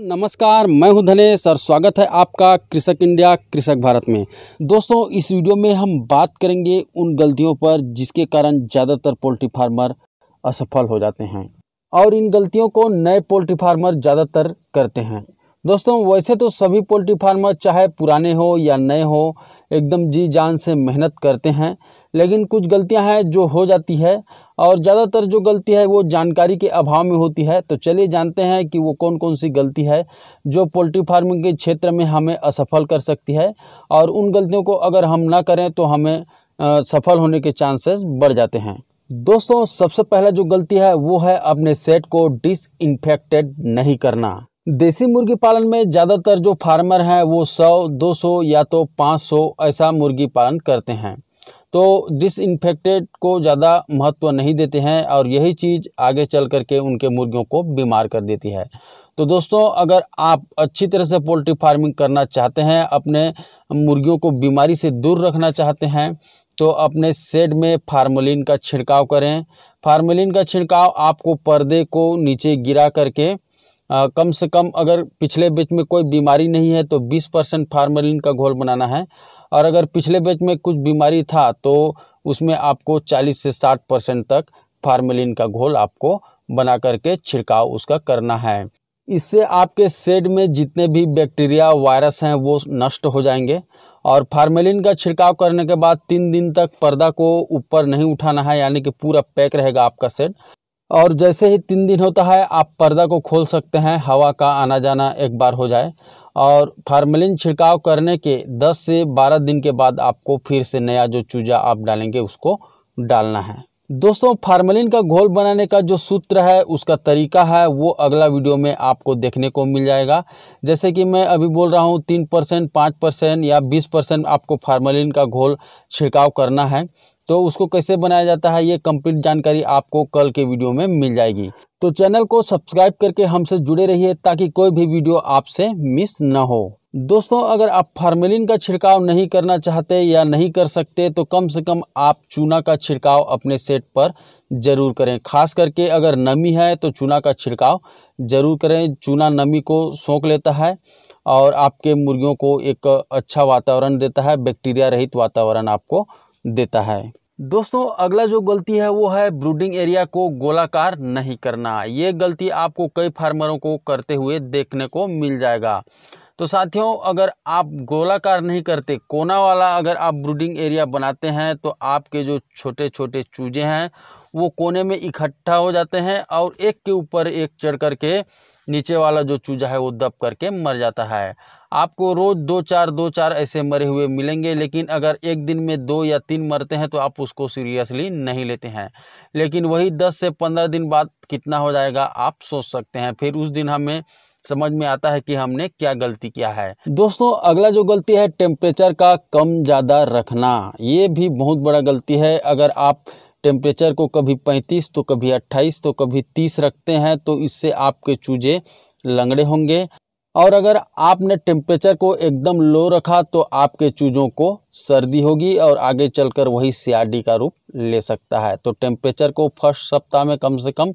नमस्कार मैं हूं धनेश और स्वागत है आपका कृषक इंडिया कृषक भारत में दोस्तों इस वीडियो में हम बात करेंगे उन गलतियों पर जिसके कारण ज़्यादातर पोल्ट्री फार्मर असफल हो जाते हैं और इन गलतियों को नए पोल्ट्री फार्मर ज़्यादातर करते हैं दोस्तों वैसे तो सभी पोल्ट्री फार्मर चाहे पुराने हो या नए हो एकदम जी जान से मेहनत करते हैं लेकिन कुछ गलतियां हैं जो हो जाती है और ज़्यादातर जो गलती है वो जानकारी के अभाव में होती है तो चलिए जानते हैं कि वो कौन कौन सी गलती है जो पोल्ट्री फार्मिंग के क्षेत्र में हमें असफल कर सकती है और उन गलतियों को अगर हम ना करें तो हमें सफल होने के चांसेस बढ़ जाते हैं दोस्तों सबसे पहला जो गलती है वो है अपने सेट को डिसइनफेक्टेड नहीं करना देसी मुर्गी पालन में ज़्यादातर जो फार्मर हैं वो 100, 200 या तो 500 ऐसा मुर्गी पालन करते हैं तो डिसइनफेक्टेड को ज़्यादा महत्व नहीं देते हैं और यही चीज़ आगे चल करके उनके मुर्गियों को बीमार कर देती है तो दोस्तों अगर आप अच्छी तरह से पोल्ट्री फार्मिंग करना चाहते हैं अपने मुर्गियों को बीमारी से दूर रखना चाहते हैं तो अपने सेड में फार्मोलिन का छिड़काव करें फार्मोलिन का छिड़काव आपको पर्दे को नीचे गिरा करके आ, कम से कम अगर पिछले बीच में कोई बीमारी नहीं है तो 20 परसेंट फार्मोलिन का घोल बनाना है और अगर पिछले बैच में कुछ बीमारी था तो उसमें आपको 40 से 60 परसेंट तक फार्मेलिन का घोल आपको बना करके छिड़काव उसका करना है इससे आपके सेड में जितने भी बैक्टीरिया वायरस हैं वो नष्ट हो जाएंगे और फार्मेलिन का छिड़काव करने के बाद तीन दिन तक पर्दा को ऊपर नहीं उठाना है यानी कि पूरा पैक रहेगा आपका सेड और जैसे ही तीन दिन होता है आप पर्दा को खोल सकते हैं हवा का आना जाना एक बार हो जाए और फार्मलिन छिड़काव करने के 10 से 12 दिन के बाद आपको फिर से नया जो चूजा आप डालेंगे उसको डालना है दोस्तों फार्मलिन का घोल बनाने का जो सूत्र है उसका तरीका है वो अगला वीडियो में आपको देखने को मिल जाएगा जैसे कि मैं अभी बोल रहा हूँ तीन परसेंट पाँच परसेंट या बीस परसेंट आपको फार्मलिन का घोल छिड़काव करना है तो उसको कैसे बनाया जाता है ये कंप्लीट जानकारी आपको कल के वीडियो में मिल जाएगी तो चैनल को सब्सक्राइब करके हमसे जुड़े रहिए ताकि कोई भी वीडियो आपसे मिस न हो दोस्तों अगर आप फार्मेलिन का छिड़काव नहीं करना चाहते या नहीं कर सकते तो कम से कम आप चूना का छिड़काव अपने सेट पर ज़रूर करें खास करके अगर नमी है तो चूना का छिड़काव ज़रूर करें चूना नमी को सोख लेता है और आपके मुर्गियों को एक अच्छा वातावरण देता है बैक्टीरिया रहित वातावरण आपको देता है दोस्तों अगला जो गलती है वो है ब्रूडिंग एरिया को गोलाकार नहीं करना ये गलती आपको कई फार्मरों को करते हुए देखने को मिल जाएगा तो साथियों अगर आप गोलाकार नहीं करते कोना वाला अगर आप ब्रूडिंग एरिया बनाते हैं तो आपके जो छोटे छोटे चूजे हैं वो कोने में इकट्ठा हो जाते हैं और एक के ऊपर एक चढ़ करके के नीचे वाला जो चूजा है वो दब करके मर जाता है आपको रोज़ दो चार दो चार ऐसे मरे हुए मिलेंगे लेकिन अगर एक दिन में दो या तीन मरते हैं तो आप उसको सीरियसली नहीं लेते हैं लेकिन वही दस से पंद्रह दिन बाद कितना हो जाएगा आप सोच सकते हैं फिर उस दिन हमें समझ में आता है कि हमने क्या गलती किया है दोस्तों अगला जो गलती है टेम्परेचर का कम ज़्यादा रखना ये भी बहुत बड़ा गलती है अगर आप टेम्परेचर को कभी पैंतीस तो कभी अट्ठाईस तो कभी तीस रखते हैं तो इससे आपके चूजे लंगड़े होंगे और अगर आपने टेम्परेचर को एकदम लो रखा तो आपके चूजों को सर्दी होगी और आगे चलकर वही सियाडी का रूप ले सकता है तो टेम्परेचर को फर्स्ट सप्ताह में कम से कम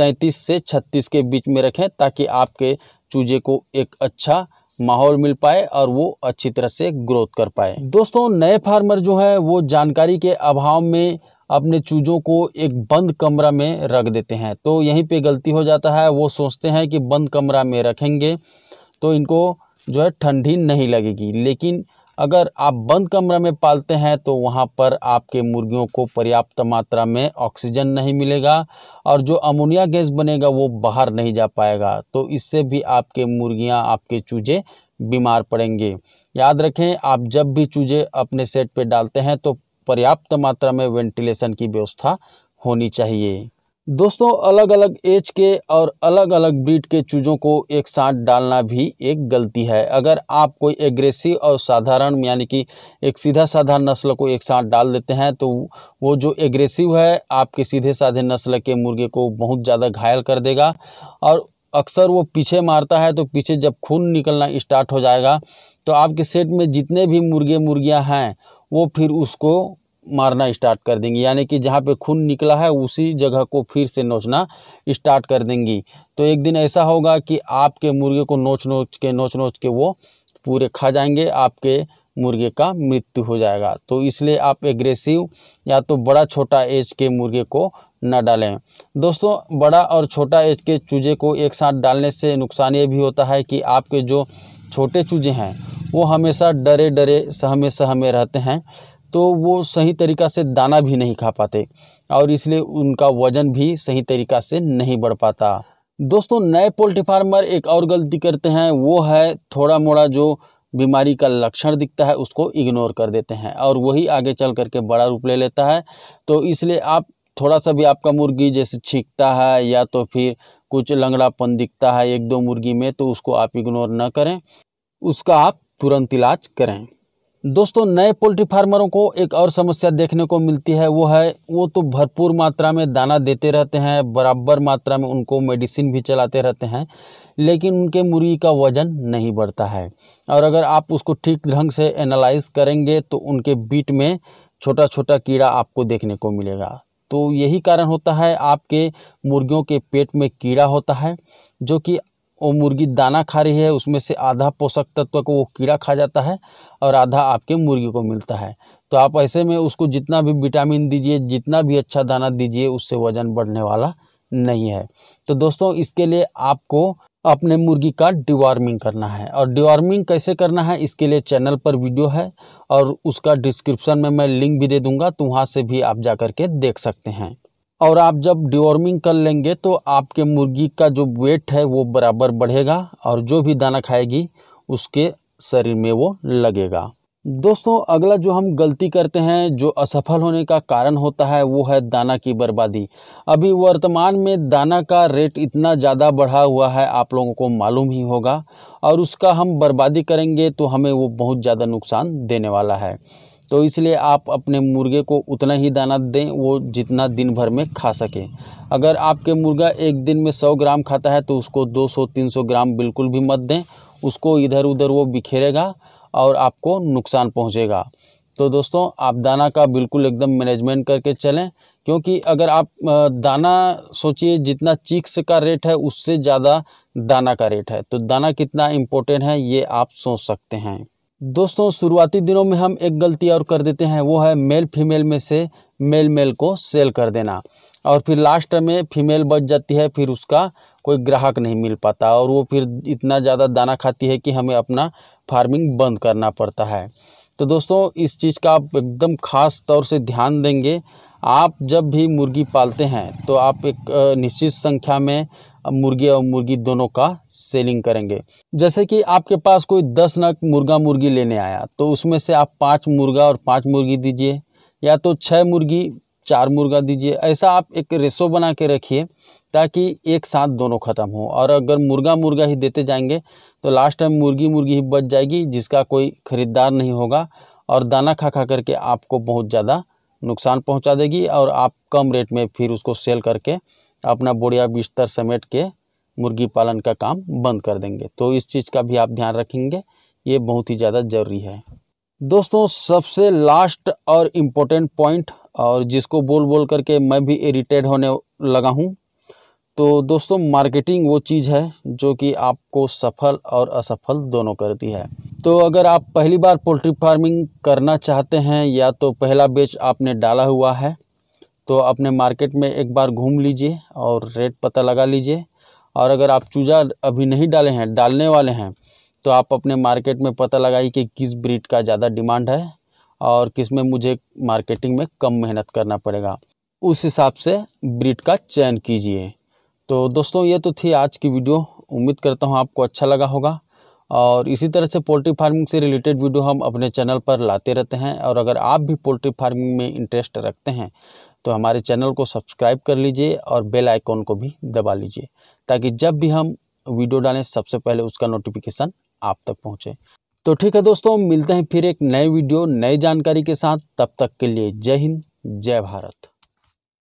33 से 36 के बीच में रखें ताकि आपके चूजे को एक अच्छा माहौल मिल पाए और वो अच्छी तरह से ग्रोथ कर पाए दोस्तों नए फार्मर जो है वो जानकारी के अभाव में अपने चूज़ों को एक बंद कमरा में रख देते हैं तो यहीं पे गलती हो जाता है वो सोचते हैं कि बंद कमरा में रखेंगे तो इनको जो है ठंडी नहीं लगेगी लेकिन अगर आप बंद कमरा में पालते हैं तो वहाँ पर आपके मुर्गियों को पर्याप्त मात्रा में ऑक्सीजन नहीं मिलेगा और जो अमोनिया गैस बनेगा वो बाहर नहीं जा पाएगा तो इससे भी आपके मुर्गियाँ आपके चूजे बीमार पड़ेंगे याद रखें आप जब भी चूजे अपने सेट पे डालते हैं तो पर्याप्त मात्रा में वेंटिलेशन की व्यवस्था होनी चाहिए दोस्तों अलग अलग एज के और अलग अलग ब्रीड के चूज़ों को एक साथ डालना भी एक गलती है अगर आप कोई एग्रेसिव और साधारण यानी कि एक सीधा साधा नस्ल को एक साथ डाल देते हैं तो वो जो एग्रेसिव है आपके सीधे साधे नस्ल के मुर्गे को बहुत ज़्यादा घायल कर देगा और अक्सर वो पीछे मारता है तो पीछे जब खून निकलना स्टार्ट हो जाएगा तो आपके सेट में जितने भी मुर्गे मुर्गियाँ हैं वो फिर उसको मारना स्टार्ट कर देंगी यानी कि जहाँ पे खून निकला है उसी जगह को फिर से नोचना स्टार्ट कर देंगी तो एक दिन ऐसा होगा कि आपके मुर्गे को नोच नोच के नोच नोच के वो पूरे खा जाएंगे आपके मुर्गे का मृत्यु हो जाएगा तो इसलिए आप एग्रेसिव या तो बड़ा छोटा एज के मुर्गे को न डालें दोस्तों बड़ा और छोटा एज के चूजे को एक साथ डालने से नुकसान ये भी होता है कि आपके जो छोटे चूजे हैं वो हमेशा डरे डरे सहमे सहमे रहते हैं तो वो सही तरीक़ा से दाना भी नहीं खा पाते और इसलिए उनका वज़न भी सही तरीक़ा से नहीं बढ़ पाता दोस्तों नए पोल्ट्री फार्मर एक और गलती करते हैं वो है थोड़ा मोड़ा जो बीमारी का लक्षण दिखता है उसको इग्नोर कर देते हैं और वही आगे चल करके बड़ा रूप ले लेता है तो इसलिए आप थोड़ा सा भी आपका मुर्गी जैसे छींकता है या तो फिर कुछ लंगड़ापन दिखता है एक दो मुर्गी में तो उसको आप इग्नोर ना करें उसका आप तुरंत इलाज करें दोस्तों नए पोल्ट्री फार्मरों को एक और समस्या देखने को मिलती है वो है वो तो भरपूर मात्रा में दाना देते रहते हैं बराबर मात्रा में उनको मेडिसिन भी चलाते रहते हैं लेकिन उनके मुर्गी का वज़न नहीं बढ़ता है और अगर आप उसको ठीक ढंग से एनालाइज करेंगे तो उनके बीट में छोटा छोटा कीड़ा आपको देखने को मिलेगा तो यही कारण होता है आपके मुर्गियों के पेट में कीड़ा होता है जो कि वो मुर्गी दाना खा रही है उसमें से आधा पोषक तत्व को वो कीड़ा खा जाता है और आधा आपके मुर्गी को मिलता है तो आप ऐसे में उसको जितना भी विटामिन दीजिए जितना भी अच्छा दाना दीजिए उससे वज़न बढ़ने वाला नहीं है तो दोस्तों इसके लिए आपको अपने मुर्गी का डिवार्मिंग करना है और डिवार्मिंग कैसे करना है इसके लिए चैनल पर वीडियो है और उसका डिस्क्रिप्शन में मैं लिंक भी दे दूंगा तो वहाँ से भी आप जा कर के देख सकते हैं और आप जब डिवॉर्मिंग कर लेंगे तो आपके मुर्गी का जो वेट है वो बराबर बढ़ेगा और जो भी दाना खाएगी उसके शरीर में वो लगेगा दोस्तों अगला जो हम गलती करते हैं जो असफल होने का कारण होता है वो है दाना की बर्बादी अभी वर्तमान में दाना का रेट इतना ज़्यादा बढ़ा हुआ है आप लोगों को मालूम ही होगा और उसका हम बर्बादी करेंगे तो हमें वो बहुत ज़्यादा नुकसान देने वाला है तो इसलिए आप अपने मुर्गे को उतना ही दाना दें वो जितना दिन भर में खा सकें अगर आपके मुर्गा एक दिन में सौ ग्राम खाता है तो उसको दो सौ तीन सौ ग्राम बिल्कुल भी मत दें उसको इधर उधर वो बिखेरेगा और आपको नुकसान पहुंचेगा तो दोस्तों आप दाना का बिल्कुल एकदम मैनेजमेंट करके चलें क्योंकि अगर आप दाना सोचिए जितना चिक्स का रेट है उससे ज़्यादा दाना का रेट है तो दाना कितना इम्पोर्टेंट है ये आप सोच सकते हैं दोस्तों शुरुआती दिनों में हम एक गलती और कर देते हैं वो है मेल फीमेल में से मेल मेल को सेल कर देना और फिर लास्ट में फीमेल बच जाती है फिर उसका कोई ग्राहक नहीं मिल पाता और वो फिर इतना ज़्यादा दाना खाती है कि हमें अपना फार्मिंग बंद करना पड़ता है तो दोस्तों इस चीज़ का आप एकदम ख़ास तौर से ध्यान देंगे आप जब भी मुर्गी पालते हैं तो आप एक निश्चित संख्या में मुर्गी और मुर्गी दोनों का सेलिंग करेंगे जैसे कि आपके पास कोई दस नग मुर्गा मुर्गी लेने आया तो उसमें से आप पाँच मुर्गा और पाँच मुर्गी दीजिए या तो छः मुर्गी चार मुर्गा दीजिए ऐसा आप एक रेसो बना के रखिए ताकि एक साथ दोनों ख़त्म हो और अगर मुर्गा मुर्गा ही देते जाएंगे तो लास्ट टाइम मुर्गी मुर्गी ही बच जाएगी जिसका कोई ख़रीदार नहीं होगा और दाना खा खा करके आपको बहुत ज़्यादा नुकसान पहुंचा देगी और आप कम रेट में फिर उसको सेल करके अपना बोरिया बिस्तर समेट के मुर्गी पालन का काम बंद कर देंगे तो इस चीज़ का भी आप ध्यान रखेंगे ये बहुत ही ज़्यादा ज़रूरी है दोस्तों सबसे लास्ट और इम्पोर्टेंट पॉइंट और जिसको बोल बोल करके मैं भी इरीटेड होने लगा हूँ तो दोस्तों मार्केटिंग वो चीज़ है जो कि आपको सफल और असफल दोनों करती है तो अगर आप पहली बार पोल्ट्री फार्मिंग करना चाहते हैं या तो पहला बेच आपने डाला हुआ है तो अपने मार्केट में एक बार घूम लीजिए और रेट पता लगा लीजिए और अगर आप चूजा अभी नहीं डाले हैं डालने वाले हैं तो आप अपने मार्केट में पता लगाइए कि किस ब्रीड का ज़्यादा डिमांड है और किस में मुझे मार्केटिंग में कम मेहनत करना पड़ेगा उस हिसाब से ब्रीड का चयन कीजिए तो दोस्तों ये तो थी आज की वीडियो उम्मीद करता हूँ आपको अच्छा लगा होगा और इसी तरह से पोल्ट्री फार्मिंग से रिलेटेड वीडियो हम अपने चैनल पर लाते रहते हैं और अगर आप भी पोल्ट्री फार्मिंग में इंटरेस्ट रखते हैं तो हमारे चैनल को सब्सक्राइब कर लीजिए और बेल आइकॉन को भी दबा लीजिए ताकि जब भी हम वीडियो डालें सबसे पहले उसका नोटिफिकेशन आप तक पहुँचे तो ठीक है दोस्तों मिलते हैं फिर एक नए वीडियो नई जानकारी के साथ तब तक के लिए जय हिंद जय भारत